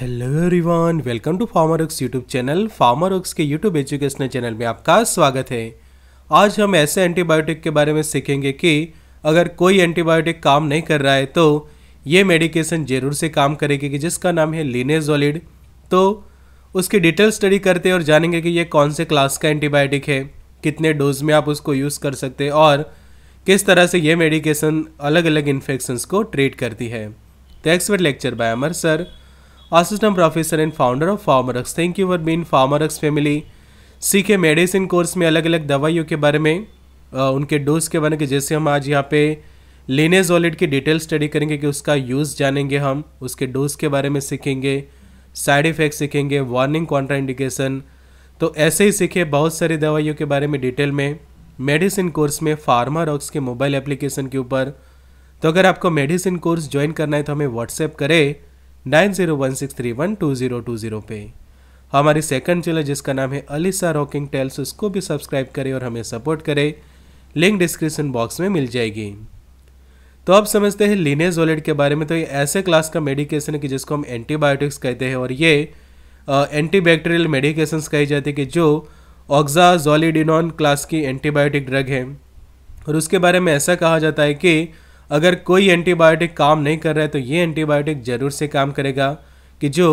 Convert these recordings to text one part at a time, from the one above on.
hello everyone welcome to Farmer Works YouTube channel Farmer Works के YouTube educational channel में आपका स्वागत है आज हम ऐसे एंटीबायोटिक के बारे में सीखेंगे कि अगर कोई एंटीबायोटिक काम नहीं कर रहा है तो ये मेडिकेशन ज़रूर से काम करेगी कि जिसका नाम है लिनेजोलिड तो उसकी डिटेल स्टडी करते हैं और जानेंगे कि ये कौन से क्लास का एंटीबायोटिक है कितने डोज में आप उसको यूज़ कर सकते हैं और किस तरह से ये मेडिकेशन अलग अलग इन्फेक्शंस को ट्रीट करती है तो expert lecture by Amar sir assistant professor and founder of Pharmarx thank you for being Pharmarx family सीखे मेडिसिन कोर्स में अलग अलग दवाइयों के बारे में उनके डोज के बारे में जैसे हम आज यहाँ पे लेनेजोलिड की डिटेल स्टडी करेंगे कि उसका यूज़ जानेंगे हम उसके डोज के बारे में सीखेंगे साइड इफ़ेक्ट सीखेंगे वार्निंग कॉन्ट्राइंडिकेशन तो ऐसे ही सीखे बहुत सारी दवाइयों के बारे में डिटेल में मेडिसिन कोर्स में फार्मा रॉक्स के मोबाइल एप्लीकेशन के ऊपर तो अगर आपको मेडिसिन कोर्स ज्वाइन करना है तो हमें व्हाट्सएप करें nine zero one six three one two zero two zero पे हमारी सेकंड चैनल जिसका नाम है अलिसा रॉकिंग टेल्स उसको भी सब्सक्राइब करें और हमें सपोर्ट करें लिंक डिस्क्रिप्शन बॉक्स में मिल जाएगी तो अब समझते हैं लिनेज वॉलेट के बारे में तो ये ऐसे क्लास का मेडिकेशन है कि जिसको हम एंटीबायोटिक्स कहते हैं और ये एंटीबैक्टीरियल मेडिकेशंस कही जाती है कि जो ऑक्जाजोलिडिनॉन क्लास की एंटीबायोटिक ड्रग है और उसके बारे में ऐसा कहा जाता है कि अगर कोई एंटीबायोटिक काम नहीं कर रहा है तो ये एंटीबायोटिक ज़रूर से काम करेगा कि जो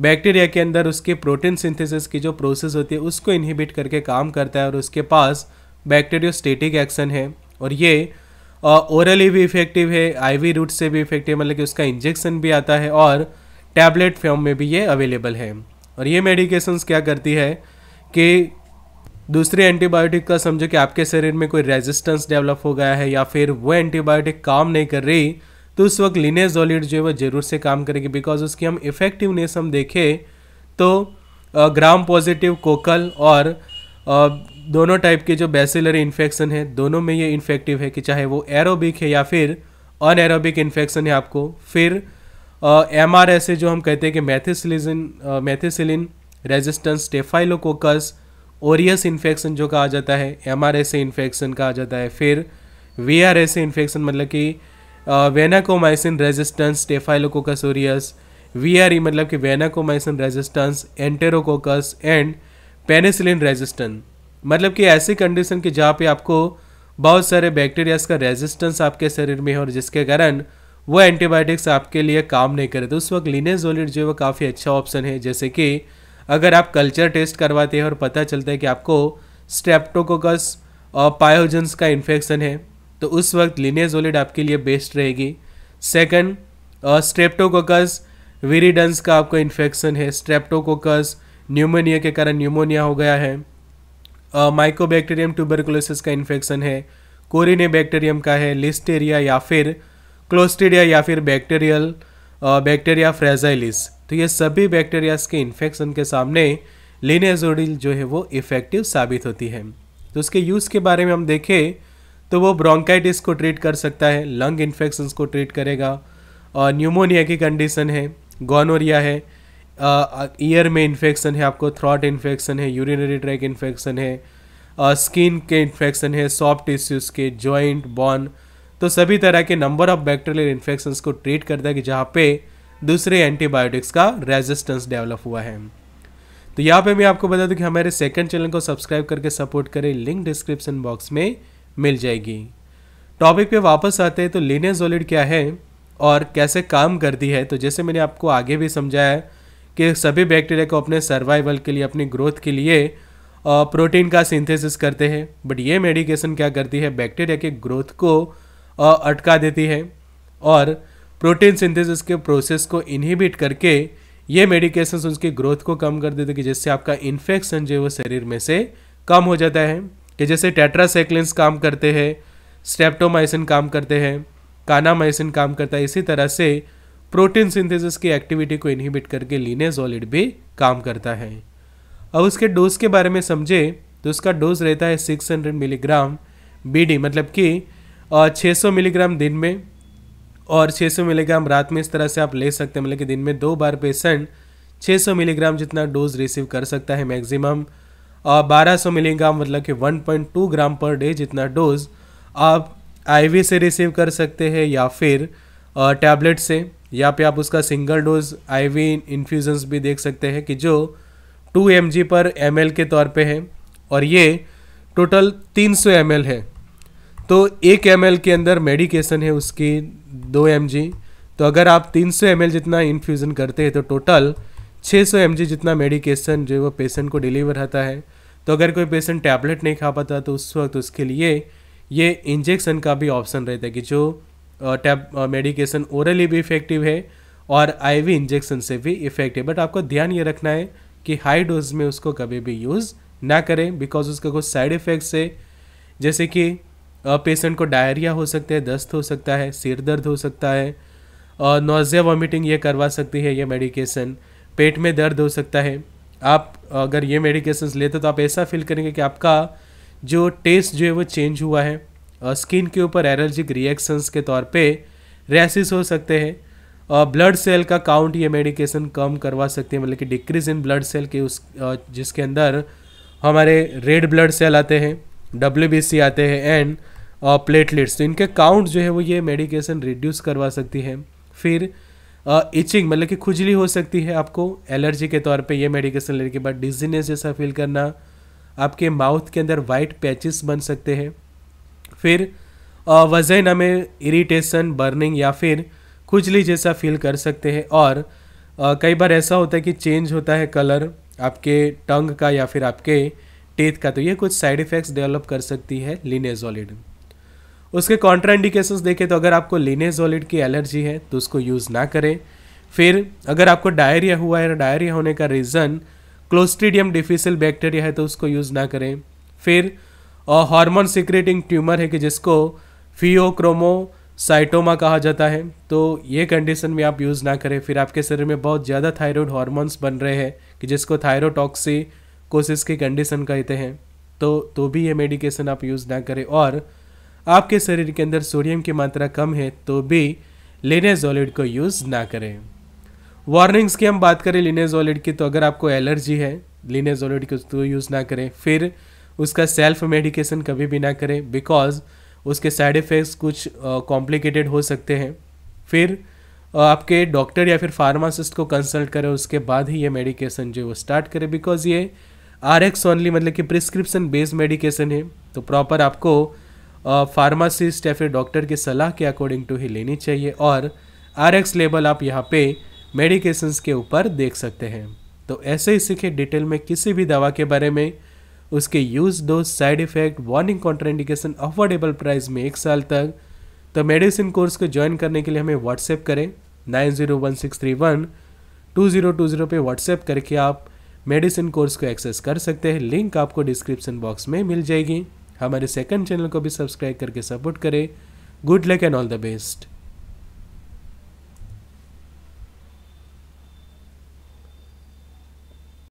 बैक्टीरिया के अंदर उसके प्रोटीन सिंथेसिस की जो प्रोसेस होती है उसको इनहिबिट करके काम करता है और उसके पास बैक्टेरियोस्टेटिक एक्शन है और ये ओरली भी इफेक्टिव है आईवी रूट से भी इफेक्टिव मतलब कि उसका इंजेक्शन भी आता है और टैबलेट फॉर्म में भी ये अवेलेबल है और ये मेडिकेशंस क्या करती है कि दूसरे एंटीबायोटिक का समझो कि आपके शरीर में कोई रेजिस्टेंस डेवलप हो गया है या फिर वो एंटीबायोटिक काम नहीं कर रही तो उस वक्त लिनेजोलिड जो है वो जरूर से काम करेगी बिकॉज उसकी हम इफेक्टिवनेस हम देखें तो ग्राम पॉजिटिव कोकल और दोनों टाइप के जो बेसिलरी इन्फेक्शन है दोनों में ये इन्फेक्टिव है कि चाहे वो एरोबिक है या फिर अन एरोबिक इन्फेक्शन है आपको फिर एम आर एस जो हम कहते हैं कि methicillin methicillin resistance staphylococcus aureus infection जो कहा जाता है M R S A infection कहा जाता है फिर V R S A infection मतलब कि vancomycin resistance staphylococcus aureus V R E मतलब कि vancomycin resistance enterococcus and penicillin resistance मतलब कि ऐसी कंडीशन की जहाँ पे आपको बहुत सारे बैक्टीरियाज का रेजिस्टेंस आपके शरीर में है और जिसके कारण वो एंटीबायोटिक्स आपके लिए काम नहीं करे तो उस वक्त लिनेजोलिड जो है वो काफ़ी अच्छा ऑप्शन है जैसे कि अगर आप कल्चर टेस्ट करवाते हैं और पता चलता है कि आपको स्ट्रेप्टोकोकस और पायोजेंस का इन्फेक्शन है तो उस वक्त लिनेजोलिड आपके लिए बेस्ट रहेगी सेकंड स्ट्रेप्टोकोकस वेरिडंस का आपको इन्फेक्शन है स्ट्रेप्टोकोकस न्यूमोनिया के कारण न्यूमोनिया हो गया है माइकोबैक्टीरियम ट्यूबरकुलोसिस का इन्फेक्शन है कोरिने बैक्टीरियम का है लिस्टेरिया या फिर क्लोस्टेरिया या फिर बैक्टीरियल बैक्टीरिया फ्रेजाइलिस तो ये सभी बैक्टीरियाज के इन्फेक्शन के सामने लिनेजोडिल जो है वो इफ़ेक्टिव साबित होती है तो उसके यूज़ के बारे में हम देखें तो वो ब्रोंकाइटिस को ट्रीट कर सकता है लंग इन्फेक्शंस को ट्रीट करेगा और न्यूमोनिया की कंडीशन है गोनोरिया है ईयर में इन्फेक्शन है आपको थ्रॉट इन्फेक्शन है यूरिनरी ट्रैक इन्फेक्शन है स्किन के इन्फेक्शन है सॉफ्ट टिश्यूज़ के जॉइंट बॉन तो सभी तरह के नंबर ऑफ बैक्टीरियल इन्फेक्शन को ट्रीट करता है कि जहाँ पे दूसरे एंटीबायोटिक्स का रेजिस्टेंस डेवलप हुआ है तो यहाँ पे मैं आपको बता दूँ कि हमारे सेकंड चैनल को सब्सक्राइब करके सपोर्ट करें लिंक डिस्क्रिप्शन बॉक्स में मिल जाएगी टॉपिक पे वापस आते हैं तो लिनेजोलिड क्या है और कैसे काम करती है तो जैसे मैंने आपको आगे भी समझाया कि सभी बैक्टीरिया को अपने सर्वाइवल के लिए अपनी ग्रोथ के लिए प्रोटीन का सिंथेसिस करते हैं बट ये मेडिकेशन क्या करती है बैक्टीरिया के ग्रोथ को अटका देती है और प्रोटीन सिंथेसिस के प्रोसेस को इनहिबिट करके ये मेडिकेशन उसकी ग्रोथ को कम कर देते कि जिससे आपका इन्फेक्शन जो है वो शरीर में से कम हो जाता है कि जैसे टेट्रासाइक्लिन काम करते हैं स्टेप्टोमाइसिन काम करते हैं कानामाइसिन काम करता है इसी तरह से प्रोटीन सिंथेसिस की एक्टिविटी को इनहिबिट करके लीनेजोलिड भी काम करता है अब उसके डोज के बारे में समझे तो उसका डोज रहता है हंड्रेड मिलीग्राम बी मतलब कि 600 मिलीग्राम दिन में और 600 मिलीग्राम रात में इस तरह से आप ले सकते हैं मतलब कि दिन में दो बार पेशेंट 600 मिलीग्राम जितना डोज रिसीव कर सकता है मैक्सिमम बारह सौ मिलीग्राम मतलब कि 1.2 ग्राम पर डे जितना डोज आप आईवी से रिसीव कर सकते हैं या फिर टैबलेट से या फिर आप उसका सिंगल डोज आईवी इन्फ्यूज़न भी देख सकते हैं कि जो 2 एम पर एम के तौर पे है और ये टोटल 300 सौ है तो एक एम के अंदर मेडिकेशन है उसकी दो एम तो अगर आप 300 सौ जितना इन्फ्यूज़न करते हैं तो टोटल 600 सौ जितना मेडिकेशन जो है वो पेशेंट को डिलीवर रहता है तो अगर कोई पेशेंट टैबलेट नहीं खा पाता तो उस वक्त उसके लिए ये इंजेक्शन का भी ऑप्शन रहता है कि जो टैब मेडिकेशन ओरली भी इफ़ेक्टिव है और आईवी इंजेक्शन से भी इफ़ेक्ट बट आपको ध्यान ये रखना है कि हाई डोज में उसको कभी भी यूज़ ना करें बिकॉज उसका कुछ साइड इफ़ेक्ट्स है जैसे कि पेशेंट को डायरिया हो सकता है दस्त हो सकता है सिर दर्द हो सकता है और नोज़िया वॉमिटिंग ये करवा सकती है ये मेडिकेशन पेट में दर्द हो सकता है आप अगर ये मेडिकेशन लेते तो आप ऐसा फील करेंगे कि आपका जो टेस्ट जो है वो चेंज हुआ है और स्किन के ऊपर एलर्जिक रिएक्शंस के तौर पे रैसिस हो सकते हैं और ब्लड सेल का काउंट ये मेडिकेशन कम करवा सकते हैं मतलब कि डिक्रीज इन ब्लड सेल के उस जिसके अंदर हमारे रेड ब्लड सेल आते हैं डब्ल्यू आते हैं एंड प्लेटलेट्स तो इनके काउंट जो है वो ये मेडिकेशन रिड्यूस करवा सकती है फिर इचिंग मतलब कि खुजली हो सकती है आपको एलर्जी के तौर पे ये मेडिकेशन लेने के बाद डिजीनेस जैसा फील करना आपके माउथ के अंदर वाइट पैचेस बन सकते हैं फिर वजन हमें इरिटेशन बर्निंग या फिर खुजली जैसा फील कर सकते हैं और आ, कई बार ऐसा होता है कि चेंज होता है कलर आपके टंग का या फिर आपके टेथ का तो ये कुछ साइड इफ़ेक्ट्स डेवलप कर सकती है लिनेजोलिड उसके इंडिकेशन देखें तो अगर आपको लिनेजोलिड की एलर्जी है तो उसको यूज़ ना करें फिर अगर आपको डायरिया हुआ है डायरिया होने का रीज़न क्लोस्ट्रीडियम डिफिसल बैक्टीरिया है तो उसको यूज़ ना करें फिर हार्मोन सिक्रेटिंग ट्यूमर है कि जिसको फियोक्रोमो साइटोमा कहा जाता है तो ये कंडीशन में आप यूज़ ना करें फिर आपके शरीर में बहुत ज़्यादा थायराइड हार्मोन्स बन रहे हैं कि जिसको थायरोटॉक्सी कोसिस की कंडीशन कहते हैं तो तो भी ये मेडिकेशन आप यूज़ ना करें और आपके शरीर के अंदर सोडियम की मात्रा कम है तो भी लिनेजोलिड को यूज़ ना करें वार्निंग्स की हम बात करें लिनेजोलिड की तो अगर आपको एलर्जी है लिनेजोलिड को तो यूज़ ना करें फिर उसका सेल्फ मेडिकेशन कभी भी ना करें बिकॉज उसके साइड इफ़ेक्ट्स कुछ कॉम्प्लिकेटेड हो सकते हैं फिर आपके डॉक्टर या फिर फार्मासिस्ट को कंसल्ट करें उसके बाद ही ये मेडिकेशन जो है वो स्टार्ट करें बिकॉज ये आर एक्स ओनली मतलब कि प्रिस्क्रिप्शन बेस्ड मेडिकेशन है तो प्रॉपर आपको फार्मासिस्ट या फिर डॉक्टर की सलाह के अकॉर्डिंग टू ही लेनी चाहिए और आर एक्स लेबल आप यहाँ पे मेडिकेशंस के ऊपर देख सकते हैं तो ऐसे ही सीखे डिटेल में किसी भी दवा के बारे में उसके use dose side effect warning contraindication affordable price में एक साल तक तो मेडिसिन कोर्स को ज्वाइन करने के लिए हमें व्हाट्सएप करें nine zero one six three one two zero two zero पर व्हाट्सएप करके आप मेडिसिन कोर्स को एक्सेस कर सकते हैं लिंक आपको डिस्क्रिप्शन बॉक्स में मिल जाएगी हमारे सेकंड चैनल को भी सब्सक्राइब करके सपोर्ट करें good luck and all the best